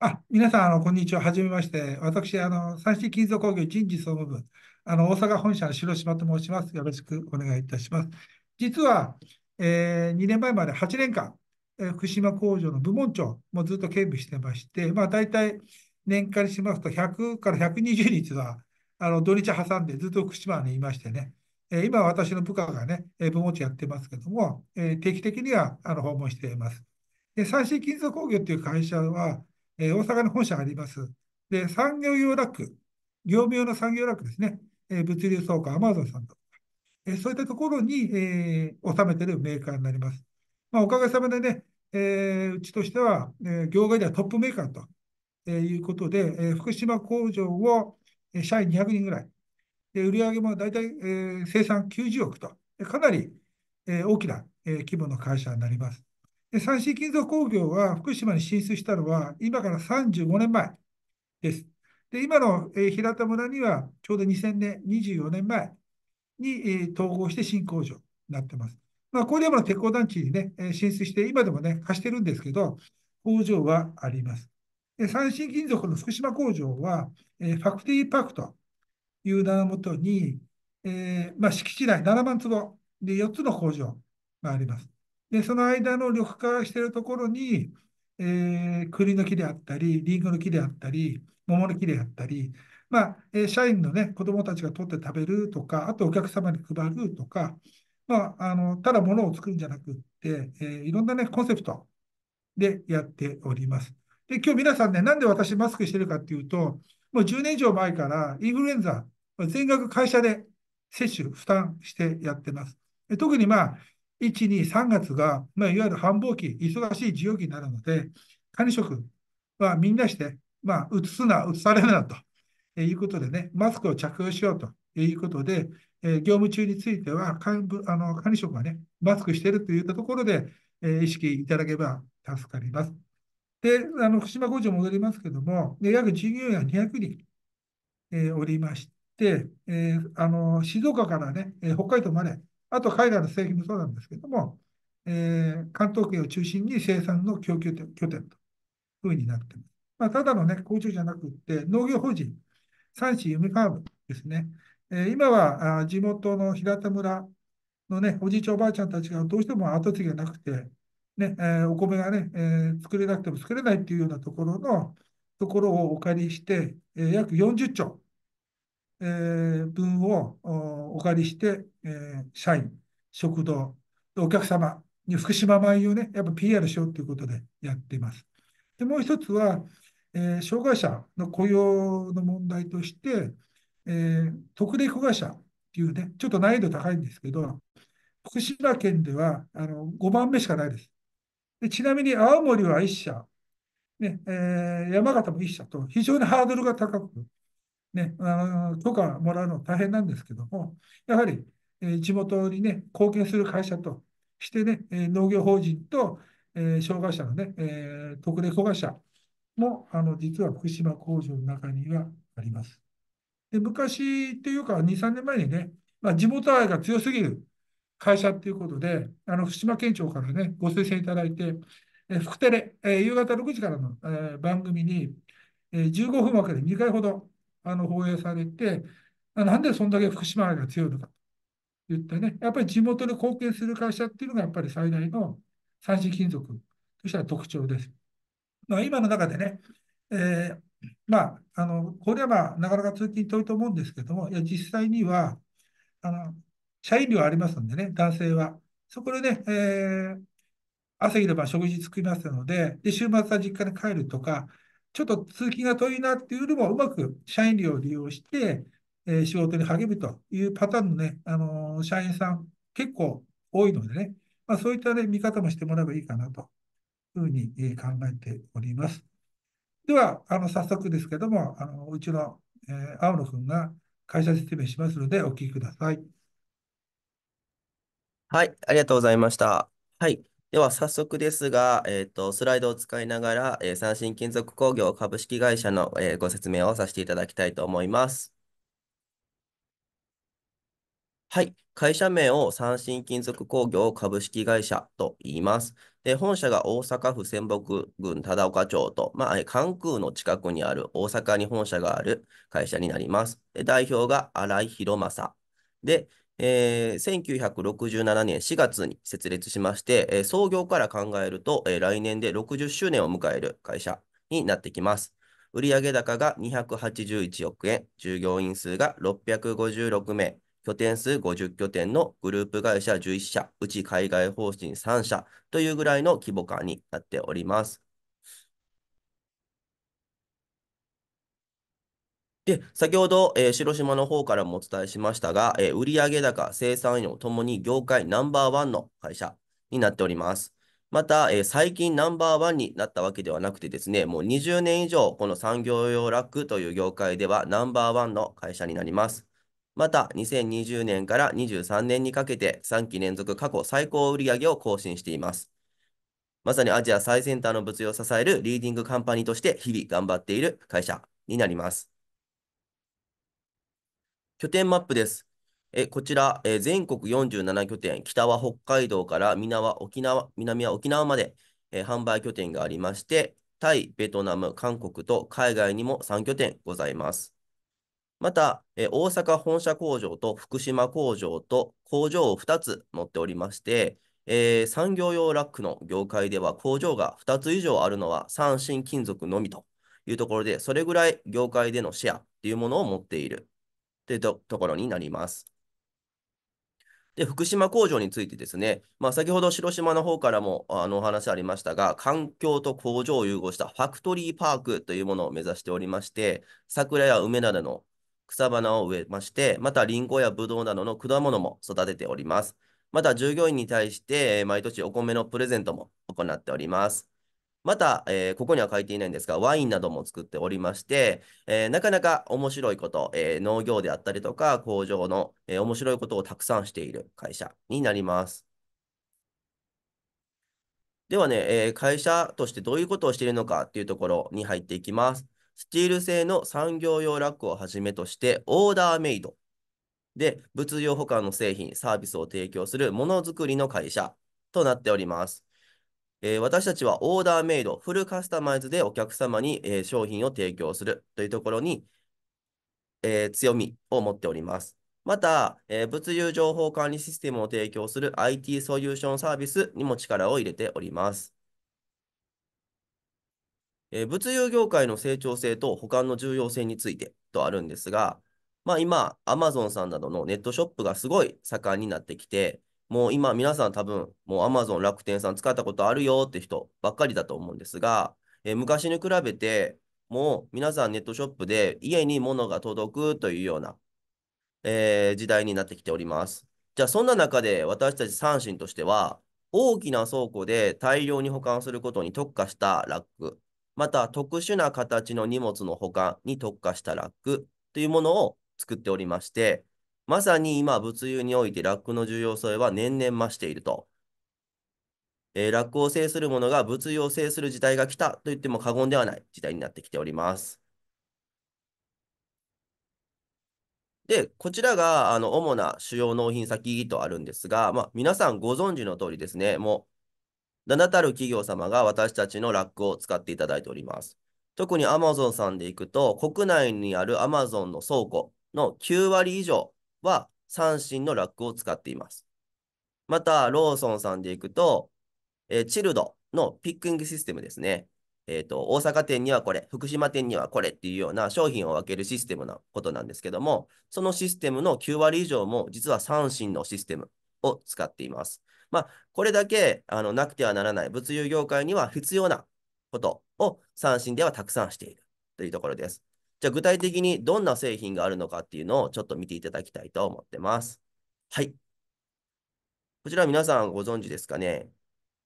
あ、皆さん、あの、こんにちは。はじめまして。私、あの、三種金属工業人事総務部、あの、大阪本社の城島と申します。よろしくお願いいたします。実は、えー、2年前まで8年間、えー、福島工場の部門長もずっと兼務してまして、まあ、大体年間にしますと100から120日は、あの、土日挟んでずっと福島にいましてね、えー、今私の部下がね、えー、部門長やってますけども、えー、定期的にはあの訪問しています。で、三種金属工業っていう会社は、えー、大阪の本社があります。で、産業用ラック、業務用の産業ラックですね、えー、物流倉庫、アマゾンさんとか、えー、そういったところに、えー、収めているメーカーになります。まあ、おかげさまでね、えー、うちとしては、えー、業界ではトップメーカーと、えー、いうことで、えー、福島工場を、えー、社員200人ぐらい、で売上も大体、えー、生産90億と、かなり、えー、大きな、えー、規模の会社になります。で、三振金属工業が福島に進出したのは、今から35年前です。で、今の、平田村には、ちょうど2000年、24年前に、えー、統合して新工場になってます。まあ、郡山の鉄鋼団地にね、進出して、今でもね、貸してるんですけど、工場はあります。で、三振金属の福島工場は、えファクティーパークという名のもとに、えー、まあ、敷地内7万坪で4つの工場があります。で、その間の緑化しているところに、えー、栗の木であったり、リンゴの木であったり、桃の木であったり、まあ、社員のね、子供たちが取って食べるとか、あとお客様に配るとか、まあ、あの、ただものを作るんじゃなくって、えー、いろんなね、コンセプトでやっております。で、今日皆さんね、なんで私マスクしてるかっていうと、もう10年以上前からインフルエンザ、全額会社で接種、負担してやってます。特にまあ、1、2、3月が、まあ、いわゆる繁忙期、忙しい需要期になるので、管理職はみんなして、まあ、うつすな、うつされるなということでね、マスクを着用しようということで、えー、業務中については管あの、管理職がね、マスクしているといったところで、えー、意識いただければ助かります。で、あの福島工場戻りますけども、約従業員は200人、えー、おりまして、えー、あの静岡からね、北海道まで、あと海外の製品もそうなんですけども、えー、関東圏を中心に生産の供給拠点というふうになってます。まあ、ただのね、工場じゃなくって、農業法人、三市ファームですね。えー、今はあ地元の平田村のね、おじいちゃんおばあちゃんたちがどうしても後継ぎがなくて、ね、えー、お米がね、えー、作れなくても作れないっていうようなところのところをお借りして、えー、約40兆分をお借りして、社員、食堂、お客様に福島米をね、やっぱ PR しようということでやっています。で、もう一つは、障害者の雇用の問題として、特例子会社っていうね、ちょっと難易度高いんですけど、福島県ではあの5番目しかないです。でちなみに青森は1社、ねえー、山形も1社と非常にハードルが高く、ね、あの許可もらうの大変なんですけども、やはり、え地元にね、貢献する会社としてね、え農業法人と、え障害者のね、え特例子会社も、あの、実は福島工場の中にはあります。で昔というか、2、3年前にね、まあ、地元愛が強すぎる会社ということで、あの、福島県庁からね、ご推薦いただいて、え福テレ、え夕方6時からの、え番組に、え15分枠で2回ほど、あの放映されて、なんでそんだけ福島愛が強いのかと言ってね、やっぱり地元で貢献する会社っていうのがやっぱり最大の三種金属としては特徴です。まあ、今の中でね、えー、まあ、あの、これはまあ、なかなか通勤遠いと思うんですけども、いや、実際には、あの、社員寮ありますんでね、男性は。そこでね、えー、朝昼晩食事作りますので、で、週末は実家に帰るとか、ちょっと通勤が遠いなっていうよりも、うまく社員寮を利用して、えー、仕事に励むというパターンのね、あのー、社員さん結構多いのでね、まあ、そういったね、見方もしてもらえばいいかなというふうに、え考えております。では、あの、早速ですけども、あの、うちの、えー、青野君が会社説明しますので、お聞きください。はい、ありがとうございました。はい。では早速ですが、えーと、スライドを使いながら、えー、三振金属工業株式会社の、えー、ご説明をさせていただきたいと思います。はい。会社名を三振金属工業株式会社と言います。で本社が大阪府仙北郡忠岡町と、まあ、関空の近くにある大阪に本社がある会社になります。で代表が荒井宏正。で、えー、1967年4月に設立しまして、えー、創業から考えると、えー、来年で60周年を迎える会社になってきます。売上高が281億円、従業員数が656名、拠点数50拠点のグループ会社11社、うち海外法人3社というぐらいの規模感になっております。で、先ほど、えー、白島の方からもお伝えしましたが、えー、売上高、生産量ともに業界ナンバーワンの会社になっております。また、えー、最近ナンバーワンになったわけではなくてですね、もう20年以上、この産業用ラックという業界ではナンバーワンの会社になります。また、2020年から23年にかけて3期連続過去最高売上を更新しています。まさにアジア最先端の物流を支えるリーディングカンパニーとして日々頑張っている会社になります。拠点マップです。えこちら、え全国47拠点、北は北海道から南は沖縄南は沖縄まで、え販売拠点がありまして、タイ、ベトナム、韓国と海外にも3拠点ございます。また、え大阪本社工場と福島工場と工場を2つ持っておりまして、えー、産業用ラックの業界では工場が2つ以上あるのは三芯金属のみというところで、それぐらい業界でのシェアというものを持っているってとところになります。で、福島工場についてですね、まあ、先ほど広島の方からもあのお話ありましたが、環境と工場を融合したファクトリーパークというものを目指しておりまして、桜や梅などの草花を植えまして、またリンゴやブドウなどの果物も育てております。また従業員に対して毎年お米のプレゼントも行っております。また、えー、ここには書いていないんですが、ワインなども作っておりまして、えー、なかなか面白いこと、えー、農業であったりとか、工場の、え面白いことをたくさんしている会社になります。ではね、え会社としてどういうことをしているのかっていうところに入っていきます。スチール製の産業用ラックをはじめとして、オーダーメイドで物量保管の製品、サービスを提供するものづくりの会社となっております。えー、私たちはオーダーメイド、フルカスタマイズでお客様に、えー、商品を提供するというところに、えー、強みを持っております。また、え物流情報管理システムを提供する IT ソリューションサービスにも力を入れております。え物流業界の成長性と保管の重要性についてとあるんですが、まあ、今、Amazon さんなどのネットショップがすごい盛んになってきて、もう今皆さん多分、もう Amazon、楽天さん使ったことあるよって人ばっかりだと思うんですが、えー、昔に比べて、もう皆さんネットショップで家に物が届くというような、えー、時代になってきております。じゃあそんな中で私たち三振としては、大きな倉庫で大量に保管することに特化したラック、また特殊な形の荷物の保管に特化したラックというものを作っておりまして、まさに今、物流においてラックの重要性は年々増していると。えー、ラックを制する者が物流を制する時代が来たと言っても過言ではない時代になってきております。で、こちらがあの主な主要納品先とあるんですが、まあ、皆さんご存知の通りですね、もう名だたる企業様が私たちのラックを使っていただいております。特に Amazon さんでいくと、国内にある Amazon の倉庫の9割以上は三振のラックを使っています。また、ローソンさんでいくと、えー、チルドのピッキングシステムですね。えっ、ー、と、大阪店にはこれ、福島店にはこれっていうような商品を分けるシステムなことなんですけども、そのシステムの9割以上も実は三振のシステムを使っています。まあ、これだけあのなくてはならない物流業界には必要なことを三振ではたくさんしているというところです。じゃあ具体的にどんな製品があるのかっていうのをちょっと見ていただきたいと思ってます。はい。こちら皆さんご存知ですかね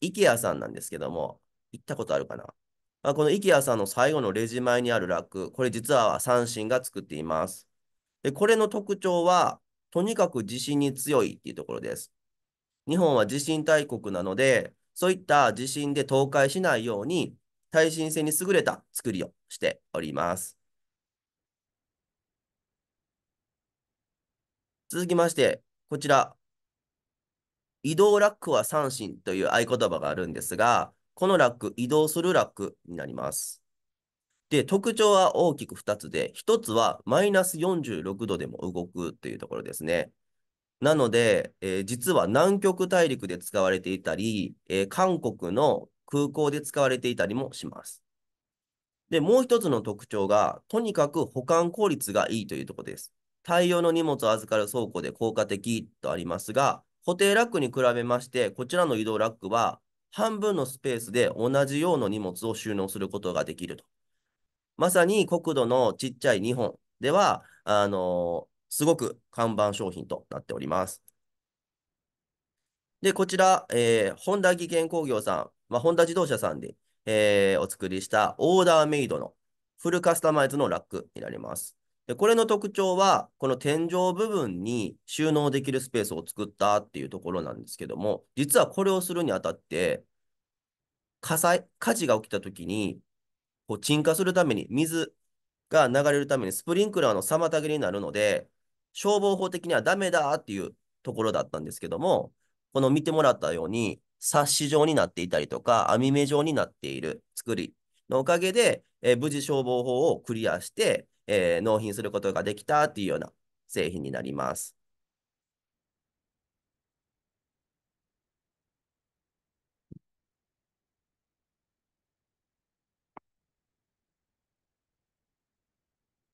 ?IKEA さんなんですけども、行ったことあるかなあこの IKEA さんの最後のレジ前にあるラック、これ実は三振が作っています。で、これの特徴は、とにかく地震に強いっていうところです。日本は地震大国なので、そういった地震で倒壊しないように、耐震性に優れた作りをしております。続きまして、こちら、移動ラックは三振という合言葉があるんですが、このラック、移動するラックになります。で、特徴は大きく2つで、1つはマイナス46度でも動くというところですね。なので、えー、実は南極大陸で使われていたり、えー、韓国の空港で使われていたりもします。で、もう1つの特徴が、とにかく保管効率がいいというところです。大量の荷物を預かる倉庫で効果的とありますが、固定ラックに比べまして、こちらの移動ラックは、半分のスペースで同じような荷物を収納することができると。まさに国土のちっちゃい日本では、あのー、すごく看板商品となっております。で、こちら、えー、ホンダ技研工業さん、まあ、ホンダ自動車さんで、えー、お作りしたオーダーメイドのフルカスタマイズのラックになります。で、これの特徴は、この天井部分に収納できるスペースを作ったっていうところなんですけども、実はこれをするにあたって、火災、火事が起きたときに、こう沈下するために、水が流れるためにスプリンクラーの妨げになるので、消防法的にはダメだっていうところだったんですけども、この見てもらったように、ッシ状になっていたりとか、網目状になっている作りのおかげで、え無事消防法をクリアして、えー、納品することができたっていうような製品になります。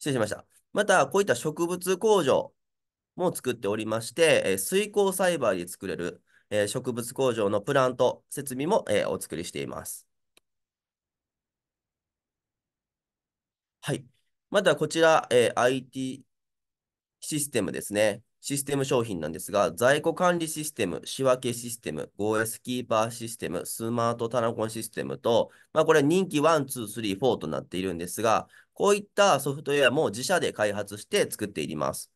失礼しました。また、こういった植物工場も作っておりまして、えー、水耕栽培で作れる、えー、植物工場のプラント設備も、えー、お作りしています。はい。またこちら、えー、IT システムですね。システム商品なんですが、在庫管理システム、仕分けシステム、o s キーパーシステム、スマートタナコンシステムと、まあ、これ人気1、2、3、4となっているんですが、こういったソフトウェアも自社で開発して作っています。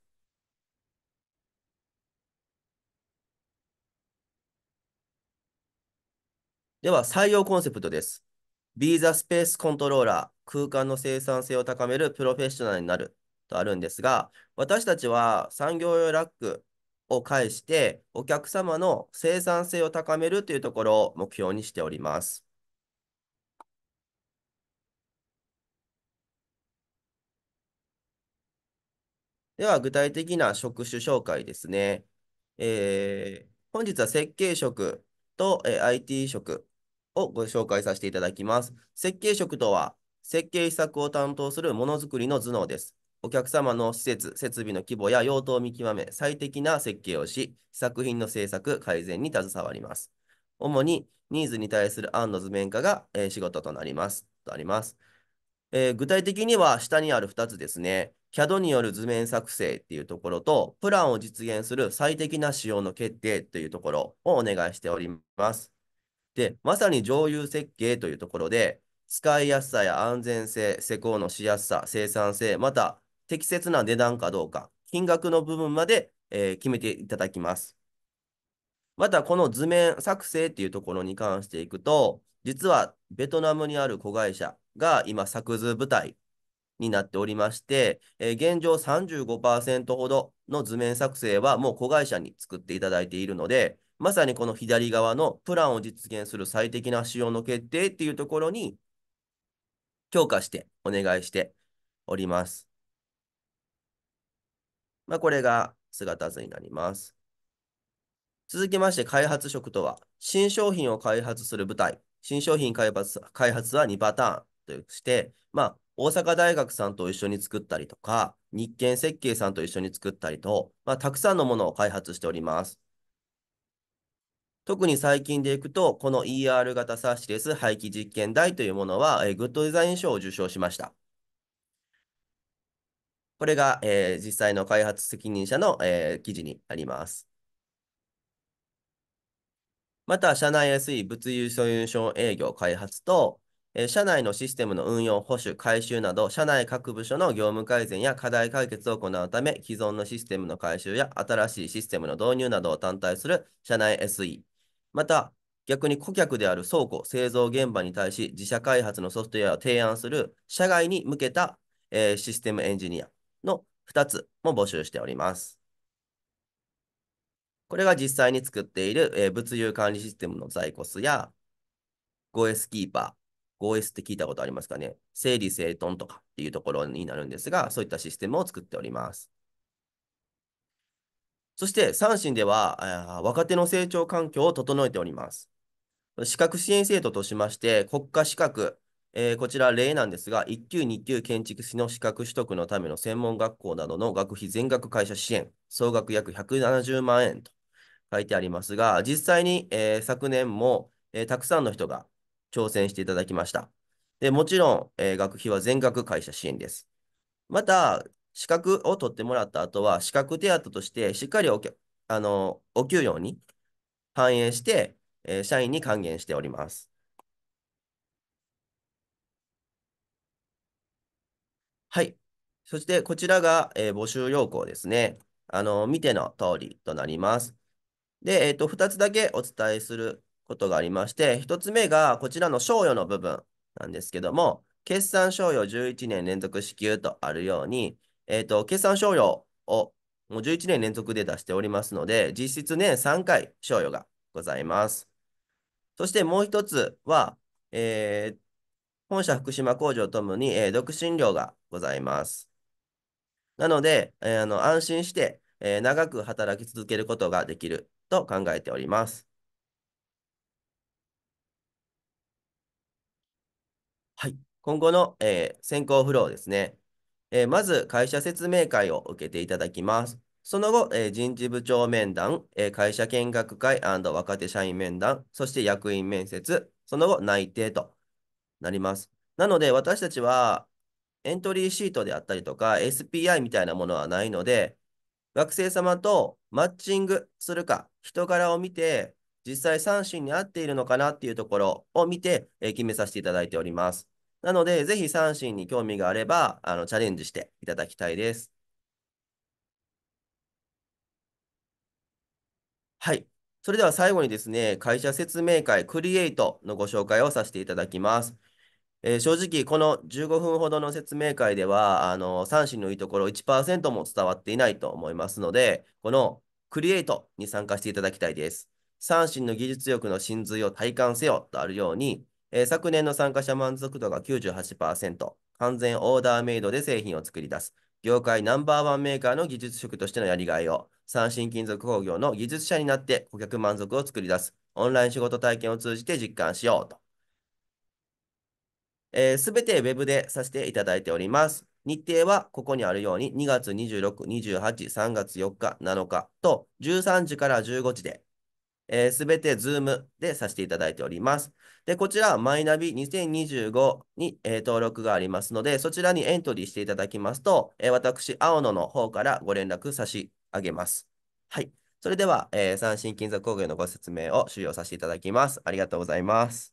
では、採用コンセプトです。ビーザスペースコントローラー。空間の生産性を高めるプロフェッショナルになるとあるんですが、私たちは産業用ラックを介してお客様の生産性を高めるというところを目標にしております。では具体的な職種紹介ですね。えー、本日は設計職と、えー、IT 職をご紹介させていただきます。設計職とは設計施策を担当するものづくりの頭脳です。お客様の施設、設備の規模や用途を見極め、最適な設計をし、作品の制作、改善に携わります。主にニーズに対する案の図面化が、えー、仕事となります。とあります、えー、具体的には下にある2つですね。CAD による図面作成っていうところと、プランを実現する最適な仕様の決定というところをお願いしております。で、まさに上流設計というところで、使いやすさや安全性、施工のしやすさ、生産性、また適切な値段かどうか、金額の部分まで、えー、決めていただきます。また、この図面作成っていうところに関していくと、実はベトナムにある子会社が今、作図部隊になっておりまして、えー、現状35%ほどの図面作成はもう子会社に作っていただいているので、まさにこの左側のプランを実現する最適な仕様の決定っていうところに強化してお願いしております。まあ、これが姿図になります。続きまして、開発職とは、新商品を開発する部隊、新商品開発開発は2パターンとして、まあ、大阪大学さんと一緒に作ったりとか、日建設計さんと一緒に作ったりと、まあ、たくさんのものを開発しております。特に最近でいくと、この ER 型サッシレス廃棄実験台というものは、えー、グッドデザイン賞を受賞しました。これが、えー、実際の開発責任者の、えー、記事になります。また、社内 SE 物流ソリューション営業開発と、えー、社内のシステムの運用、保守、改修など、社内各部署の業務改善や課題解決を行うため、既存のシステムの改修や新しいシステムの導入などを担当する社内 SE。また、逆に顧客である倉庫、製造現場に対し自社開発のソフトウェアを提案する社外に向けた、えー、システムエンジニアの2つも募集しております。これが実際に作っている、えー、物流管理システムの在庫数や 5S キーパー、5S って聞いたことありますかね整理整頓とかっていうところになるんですが、そういったシステムを作っております。そして三振では若手の成長環境を整えております。資格支援制度としまして、国家資格、えー、こちら例なんですが、1級、2級建築士の資格取得のための専門学校などの学費全額会社支援、総額約170万円と書いてありますが、実際に、えー、昨年も、えー、たくさんの人が挑戦していただきました。でもちろん、え学費は全額会社支援です。また、資格を取ってもらった後は、資格手当として、しっかりおあのお給料に反映して、えー、社員に還元しております。はい。そして、こちらが、えー、募集要項ですね。あの、見ての通りとなります。で、えっ、ー、と、2つだけお伝えすることがありまして、1つ目がこちらの賞与の部分なんですけども、決算賞与11年連続支給とあるように、えっ、ー、と、決算賞与をもう11年連続で出しておりますので、実質年3回賞与がございます。そしてもう一つは、えー、本社福島工場ともに、えー、独身寮がございます。なので、えー、あの安心して、えー、長く働き続けることができると考えております。はい、今後の、えー、先行フローですね。えー、まず会社説明会を受けていただきます。その後、えー、人事部長面談、えー、会社見学会若手社員面談、そして役員面接、その後内定となります。なので私たちはエントリーシートであったりとか SPI みたいなものはないので、学生様とマッチングするか、人柄を見て、実際三振に合っているのかなっていうところを見て、えー、決めさせていただいております。なので、ぜひ三振に興味があれば、あの、チャレンジしていただきたいです。はい。それでは最後にですね、会社説明会クリエイトのご紹介をさせていただきます。えー、正直、この15分ほどの説明会では、あの、三振のいいところ1%も伝わっていないと思いますので、このクリエイトに参加していただきたいです。三振の技術力の真髄を体感せよとあるように、えー、昨年の参加者満足度が98%、完全オーダーメイドで製品を作り出す、業界ナンバーワンメーカーの技術職としてのやりがいを、三振金属工業の技術者になって顧客満足を作り出す、オンライン仕事体験を通じて実感しようと。す、えー、べ、て Web でさせていただいております。日程はここにあるように2月26、28、3月4日、7日と13時から15時でえべ全てズームでさせていただいております。で、こちら、マイナビ2025に、えー、登録がありますので、そちらにエントリーしていただきますと、えー、私、青野の方からご連絡差し上げます。はい。それでは、えー、三振金属工業のご説明を終了させていただきます。ありがとうございます。